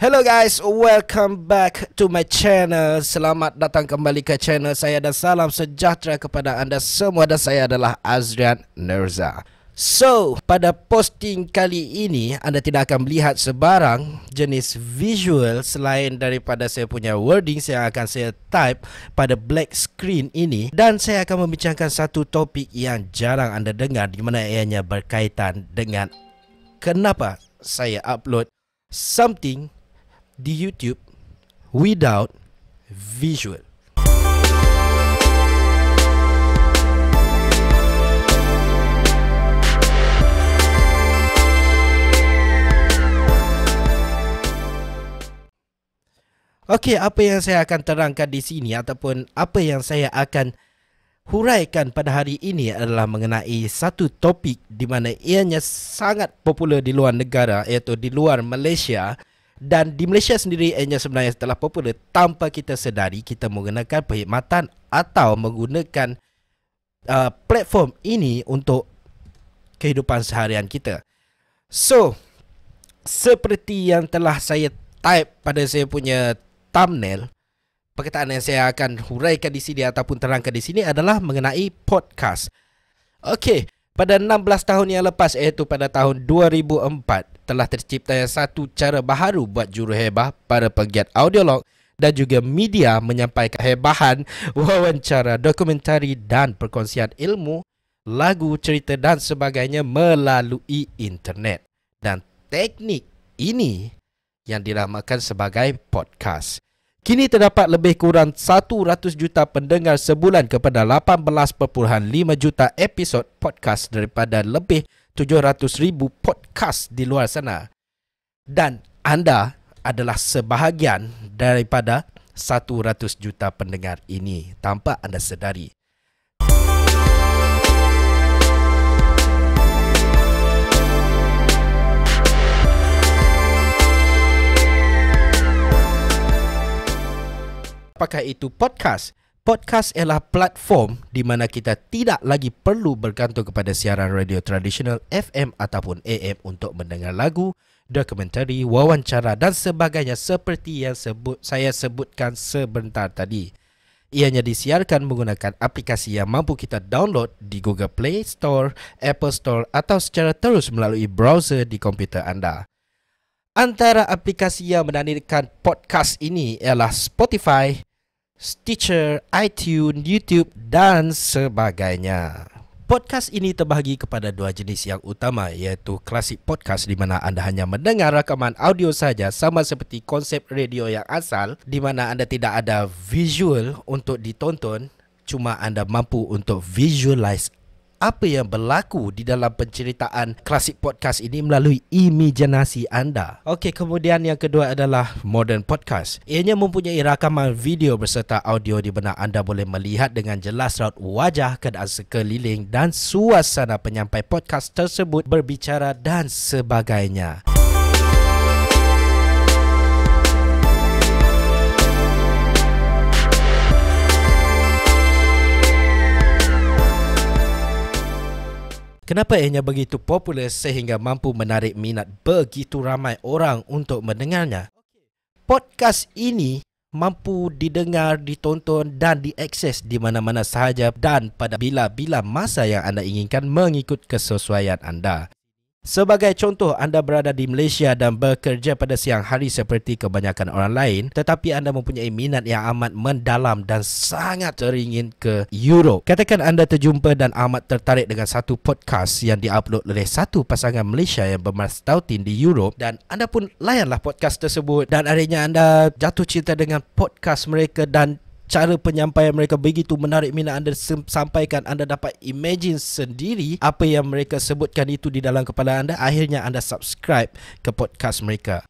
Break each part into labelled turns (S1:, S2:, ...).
S1: Hello guys, welcome back to my channel. Selamat datang kembali ke channel saya dan salam sejahtera kepada anda semua dan saya adalah Azrian Nerza. So, pada posting kali ini anda tidak akan melihat sebarang jenis visual selain daripada saya punya wording yang akan saya type pada black screen ini dan saya akan membincangkan satu topik yang jarang anda dengar di mana ianya berkaitan dengan kenapa saya upload something di YouTube without visual. Okey, apa yang saya akan terangkan di sini ataupun apa yang saya akan huraikan pada hari ini adalah mengenai satu topik di mana ianya sangat popular di luar negara iaitu di luar Malaysia dan di Malaysia sendiri ianya sebenarnya telah popular tanpa kita sedari kita menggunakan perkhidmatan atau menggunakan uh, platform ini untuk kehidupan seharian kita. So, seperti yang telah saya type pada saya punya thumbnail, perkataan yang saya akan huraikan di sini ataupun terangkan di sini adalah mengenai podcast. Okey, pada 16 tahun yang lepas iaitu pada tahun 2004 telah tercipta satu cara baharu buat juru juruhebah para pegiat audiolog dan juga media menyampaikan hebahan wawancara, dokumentari dan perkongsian ilmu, lagu, cerita dan sebagainya melalui internet. Dan teknik ini yang dinamakan sebagai podcast. Kini terdapat lebih kurang 100 juta pendengar sebulan kepada 18.5 juta episod podcast daripada lebih 700,000 podcast di luar sana. Dan anda adalah sebahagian daripada 100 juta pendengar ini tanpa anda sedari. Apakah itu podcast? Podcast ialah platform di mana kita tidak lagi perlu bergantung kepada siaran radio tradisional FM ataupun AM untuk mendengar lagu, dokumentari, wawancara dan sebagainya seperti yang sebut, saya sebutkan sebentar tadi. Ianya disiarkan menggunakan aplikasi yang mampu kita download di Google Play Store, Apple Store atau secara terus melalui browser di komputer anda. Antara aplikasi yang menandikan podcast ini ialah Spotify, Stitcher, iTunes, YouTube dan sebagainya. Podcast ini terbahagi kepada dua jenis yang utama iaitu klasik podcast di mana anda hanya mendengar rakaman audio saja sama seperti konsep radio yang asal di mana anda tidak ada visual untuk ditonton cuma anda mampu untuk visualize apa yang berlaku di dalam penceritaan klasik podcast ini melalui imajinasi anda. Okey, kemudian yang kedua adalah modern podcast. Ianya mempunyai rakaman video berserta audio di mana anda boleh melihat dengan jelas raut wajah keadaan sekeliling dan suasana penyampai podcast tersebut berbicara dan sebagainya. Kenapa ianya begitu popular sehingga mampu menarik minat begitu ramai orang untuk mendengarnya? Podcast ini mampu didengar, ditonton dan diakses di mana-mana sahaja dan pada bila-bila masa yang anda inginkan mengikut kesesuaian anda. Sebagai contoh, anda berada di Malaysia dan bekerja pada siang hari seperti kebanyakan orang lain tetapi anda mempunyai minat yang amat mendalam dan sangat teringin ke Europe. Katakan anda terjumpa dan amat tertarik dengan satu podcast yang diupload oleh satu pasangan Malaysia yang bermastautin di Europe dan anda pun layanlah podcast tersebut dan akhirnya anda jatuh cinta dengan podcast mereka dan cara penyampaian mereka begitu menarik minat anda sampaikan anda dapat imagine sendiri apa yang mereka sebutkan itu di dalam kepala anda akhirnya anda subscribe ke podcast mereka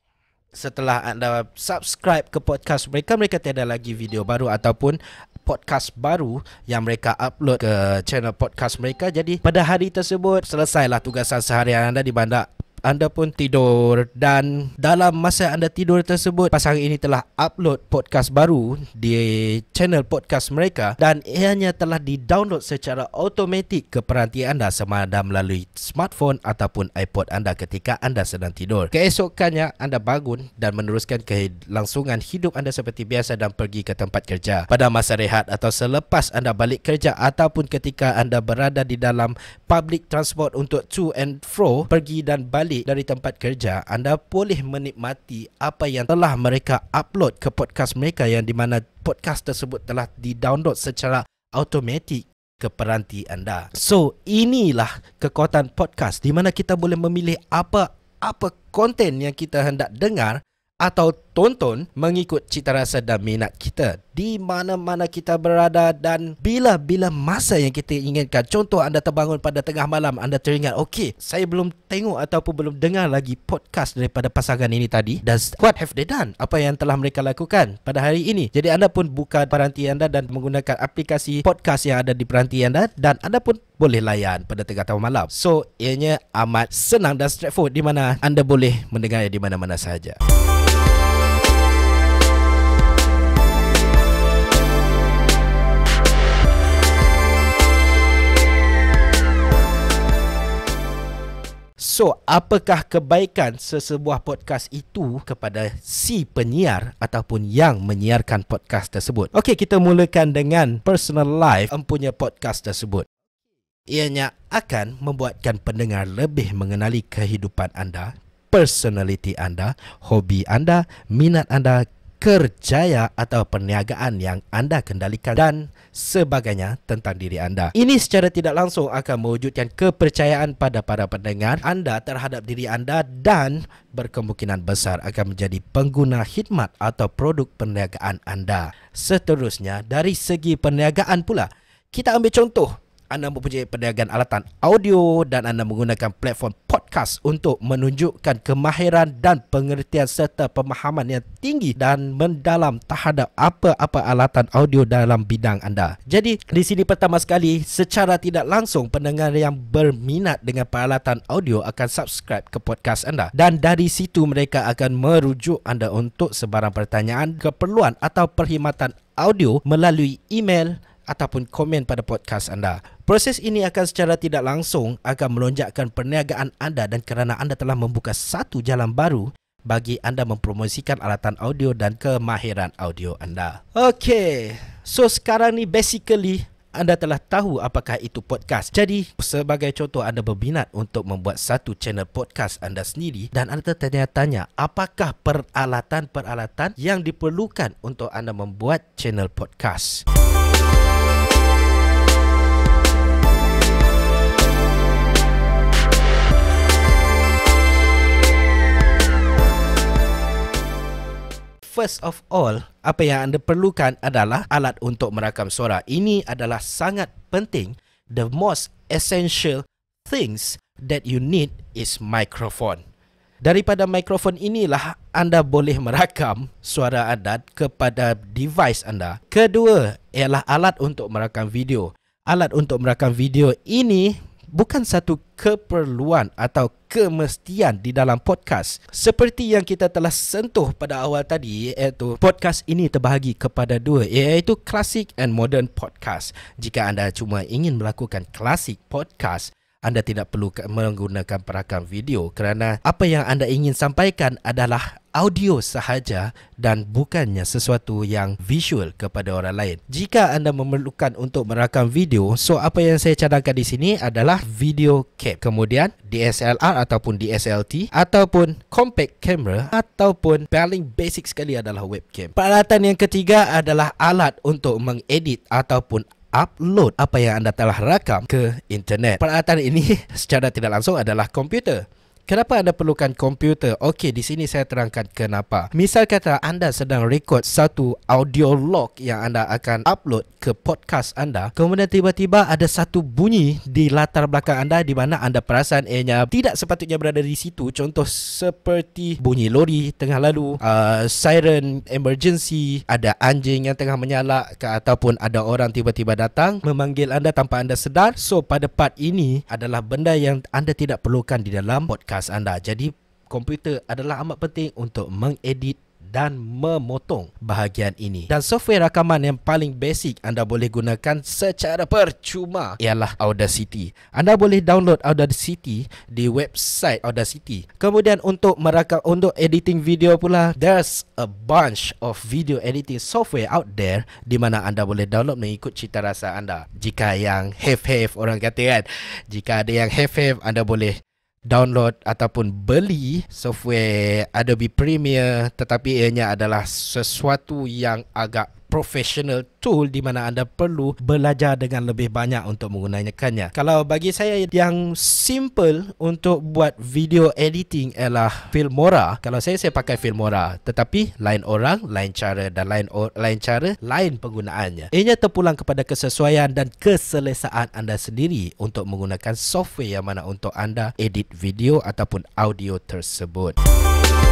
S1: setelah anda subscribe ke podcast mereka mereka tiada lagi video baru ataupun podcast baru yang mereka upload ke channel podcast mereka jadi pada hari tersebut selesailah tugasan seharian anda di bandar anda pun tidur dan dalam masa anda tidur tersebut pas ini telah upload podcast baru di channel podcast mereka dan ianya telah di-download secara automatik ke peranti anda sama ada melalui smartphone ataupun iPod anda ketika anda sedang tidur. Keesokannya anda bangun dan meneruskan kelangsungan hidup anda seperti biasa dan pergi ke tempat kerja. Pada masa rehat atau selepas anda balik kerja ataupun ketika anda berada di dalam public transport untuk to and fro pergi dan balik balik dari tempat kerja, anda boleh menikmati apa yang telah mereka upload ke podcast mereka yang di mana podcast tersebut telah di-download secara automatik ke peranti anda. So, inilah kekuatan podcast di mana kita boleh memilih apa apa konten yang kita hendak dengar atau tonton mengikut cita rasa dan minat kita di mana-mana kita berada dan bila-bila masa yang kita inginkan contoh anda terbangun pada tengah malam anda teringat okey saya belum tengok ataupun belum dengar lagi podcast daripada pasangan ini tadi dan what have they done apa yang telah mereka lakukan pada hari ini jadi anda pun buka peranti anda dan menggunakan aplikasi podcast yang ada di peranti anda dan anda pun boleh layan pada tengah tahun malam so ianya amat senang dan straightforward di mana anda boleh mendengar di mana-mana saja. So, apakah kebaikan sesebuah podcast itu kepada si penyiar ataupun yang menyiarkan podcast tersebut? Okey, kita mulakan dengan personal life empunya podcast tersebut. Ianya akan membuatkan pendengar lebih mengenali kehidupan anda, personality anda, hobi anda, minat anda, kerjaya atau perniagaan yang anda kendalikan dan sebagainya tentang diri anda. Ini secara tidak langsung akan mewujudkan kepercayaan pada para pendengar anda terhadap diri anda dan berkemungkinan besar akan menjadi pengguna khidmat atau produk perniagaan anda. Seterusnya, dari segi perniagaan pula, kita ambil contoh anda mempunyai perniagaan alatan audio dan anda menggunakan platform podcast untuk menunjukkan kemahiran dan pengertian serta pemahaman yang tinggi dan mendalam terhadap apa-apa alatan audio dalam bidang anda. Jadi, di sini pertama sekali, secara tidak langsung pendengar yang berminat dengan peralatan audio akan subscribe ke podcast anda dan dari situ mereka akan merujuk anda untuk sebarang pertanyaan, keperluan atau perkhidmatan audio melalui email ataupun komen pada podcast anda. Proses ini akan secara tidak langsung akan melonjakkan perniagaan anda dan kerana anda telah membuka satu jalan baru bagi anda mempromosikan alatan audio dan kemahiran audio anda. Okey, so sekarang ni basically anda telah tahu apakah itu podcast. Jadi, sebagai contoh anda berminat untuk membuat satu channel podcast anda sendiri dan anda tertanya-tanya apakah peralatan-peralatan yang diperlukan untuk anda membuat channel podcast. first of all, apa yang anda perlukan adalah alat untuk merakam suara. Ini adalah sangat penting. The most essential things that you need is microphone. Daripada microphone inilah anda boleh merakam suara anda kepada device anda. Kedua ialah alat untuk merakam video. Alat untuk merakam video ini bukan satu keperluan atau kemestian di dalam podcast. Seperti yang kita telah sentuh pada awal tadi iaitu podcast ini terbahagi kepada dua iaitu klasik and modern podcast. Jika anda cuma ingin melakukan klasik podcast, anda tidak perlu menggunakan perakam video kerana apa yang anda ingin sampaikan adalah audio sahaja dan bukannya sesuatu yang visual kepada orang lain. Jika anda memerlukan untuk merakam video, so apa yang saya cadangkan di sini adalah video cap. Kemudian DSLR ataupun DSLT ataupun compact camera ataupun paling basic sekali adalah webcam. Peralatan yang ketiga adalah alat untuk mengedit ataupun upload apa yang anda telah rakam ke internet. Peralatan ini secara tidak langsung adalah komputer. Kenapa anda perlukan komputer? Okey, di sini saya terangkan kenapa. Misal kata anda sedang record satu audio log yang anda akan upload ke podcast anda, kemudian tiba-tiba ada satu bunyi di latar belakang anda di mana anda perasan ianya eh, tidak sepatutnya berada di situ. Contoh seperti bunyi lori tengah lalu, uh, siren emergency, ada anjing yang tengah menyalak, ke ataupun ada orang tiba-tiba datang memanggil anda tanpa anda sedar. So pada part ini adalah benda yang anda tidak perlukan di dalam podcast podcast anda. Jadi komputer adalah amat penting untuk mengedit dan memotong bahagian ini. Dan software rakaman yang paling basic anda boleh gunakan secara percuma ialah Audacity. Anda boleh download Audacity di website Audacity. Kemudian untuk merakam untuk editing video pula, there's a bunch of video editing software out there di mana anda boleh download mengikut cita rasa anda. Jika yang have have orang kata kan, jika ada yang have have anda boleh download ataupun beli software Adobe Premiere tetapi ianya adalah sesuatu yang agak professional tool di mana anda perlu belajar dengan lebih banyak untuk menggunakannya. Kalau bagi saya yang simple untuk buat video editing ialah Filmora. Kalau saya saya pakai Filmora, tetapi lain orang, lain cara dan lain lain cara, lain penggunaannya. Ianya terpulang kepada kesesuaian dan keselesaan anda sendiri untuk menggunakan software yang mana untuk anda edit video ataupun audio tersebut. Música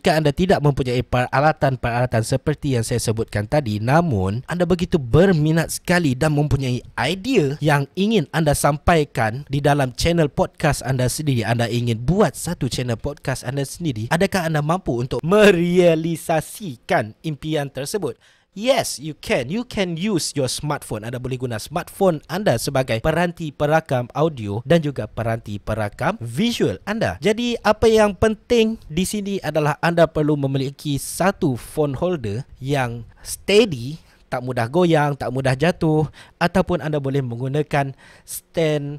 S1: jika anda tidak mempunyai peralatan-peralatan seperti yang saya sebutkan tadi namun anda begitu berminat sekali dan mempunyai idea yang ingin anda sampaikan di dalam channel podcast anda sendiri anda ingin buat satu channel podcast anda sendiri adakah anda mampu untuk merealisasikan impian tersebut Yes, you can. You can use your smartphone. Anda boleh guna smartphone anda sebagai peranti perakam audio dan juga peranti perakam visual anda. Jadi apa yang penting di sini adalah anda perlu memiliki satu phone holder yang steady tak mudah goyang, tak mudah jatuh ataupun anda boleh menggunakan stand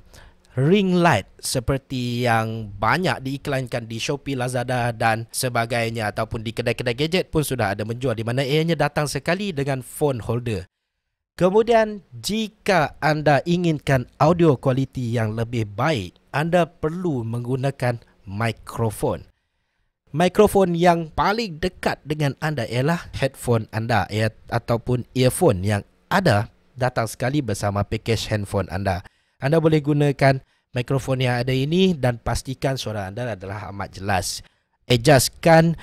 S1: ring light seperti yang banyak diiklankan di Shopee, Lazada dan sebagainya ataupun di kedai-kedai gadget pun sudah ada menjual di mana ianya datang sekali dengan phone holder. Kemudian jika anda inginkan audio kualiti yang lebih baik, anda perlu menggunakan mikrofon. Mikrofon yang paling dekat dengan anda ialah headphone anda ia, ataupun earphone yang ada datang sekali bersama package handphone anda. Anda boleh gunakan mikrofon yang ada ini dan pastikan suara anda adalah amat jelas. Adjustkan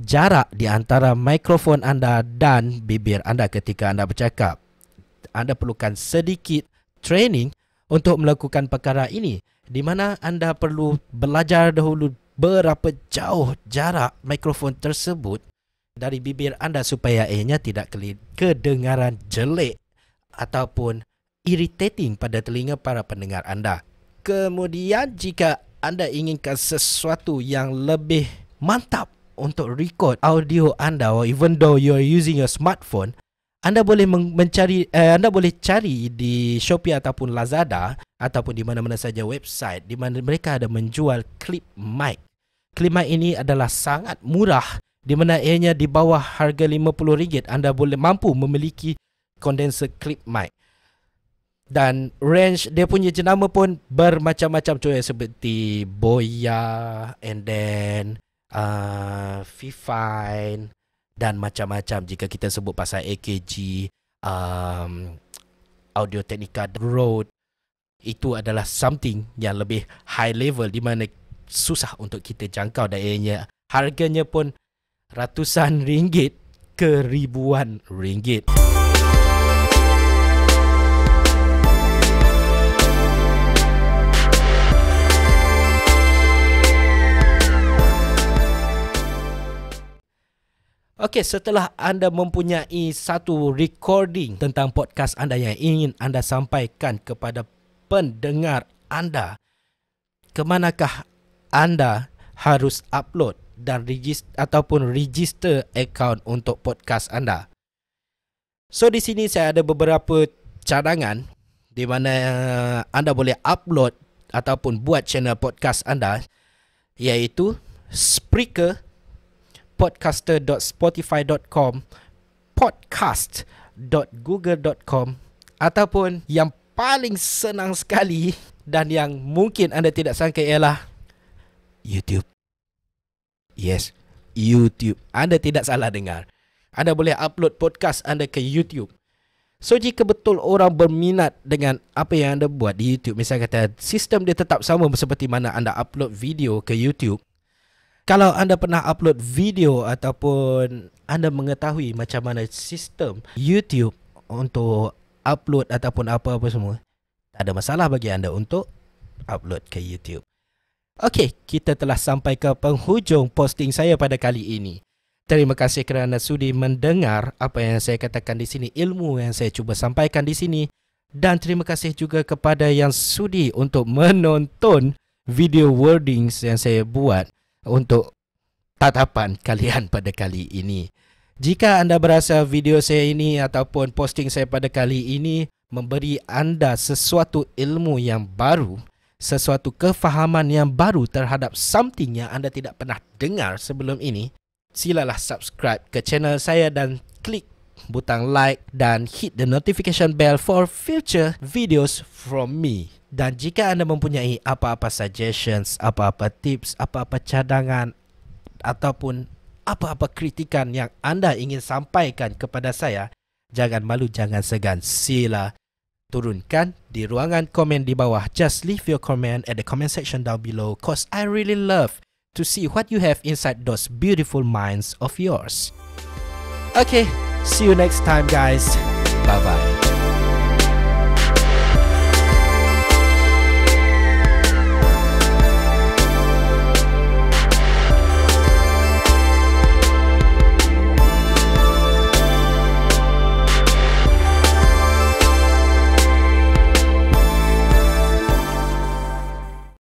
S1: jarak di antara mikrofon anda dan bibir anda ketika anda bercakap. Anda perlukan sedikit training untuk melakukan perkara ini di mana anda perlu belajar dahulu berapa jauh jarak mikrofon tersebut dari bibir anda supaya ianya tidak kedengaran jelek ataupun irritating pada telinga para pendengar anda. Kemudian jika anda inginkan sesuatu yang lebih mantap untuk record audio anda or even though you are using your smartphone, anda boleh mencari eh, anda boleh cari di Shopee ataupun Lazada ataupun di mana-mana saja website di mana mereka ada menjual clip mic. Clip mic ini adalah sangat murah di mana ianya di bawah harga RM50 anda boleh mampu memiliki condenser clip mic dan range dia punya jenama pun bermacam-macam cuy seperti Boya and then uh, Fifine dan macam-macam jika kita sebut pasal AKG um, Audio Technica Road itu adalah something yang lebih high level di mana susah untuk kita jangkau dan ianya harganya pun ratusan ringgit ke ribuan ringgit. Okey, setelah anda mempunyai satu recording tentang podcast anda yang ingin anda sampaikan kepada pendengar anda, kemanakah anda harus upload dan regist ataupun register account untuk podcast anda? So di sini saya ada beberapa cadangan di mana eh, anda boleh upload ataupun buat channel podcast anda iaitu Spreaker, podcaster.spotify.com podcast.google.com ataupun yang paling senang sekali dan yang mungkin anda tidak sangka ialah YouTube. Yes, YouTube. Anda tidak salah dengar. Anda boleh upload podcast anda ke YouTube. So jika betul orang berminat dengan apa yang anda buat di YouTube, misalnya kata sistem dia tetap sama seperti mana anda upload video ke YouTube, kalau anda pernah upload video ataupun anda mengetahui macam mana sistem YouTube untuk upload ataupun apa-apa semua, tak ada masalah bagi anda untuk upload ke YouTube. Okey, kita telah sampai ke penghujung posting saya pada kali ini. Terima kasih kerana sudi mendengar apa yang saya katakan di sini, ilmu yang saya cuba sampaikan di sini dan terima kasih juga kepada yang sudi untuk menonton video wordings yang saya buat untuk tatapan kalian pada kali ini. Jika anda berasa video saya ini ataupun posting saya pada kali ini memberi anda sesuatu ilmu yang baru, sesuatu kefahaman yang baru terhadap something yang anda tidak pernah dengar sebelum ini, silalah subscribe ke channel saya dan klik butang like dan hit the notification bell for future videos from me. Dan jika anda mempunyai apa-apa suggestions, apa-apa tips, apa-apa cadangan ataupun apa-apa kritikan yang anda ingin sampaikan kepada saya, jangan malu, jangan segan. Sila turunkan di ruangan komen di bawah. Just leave your comment at the comment section down below because I really love to see what you have inside those beautiful minds of yours. Okay, see you next time guys. Bye-bye.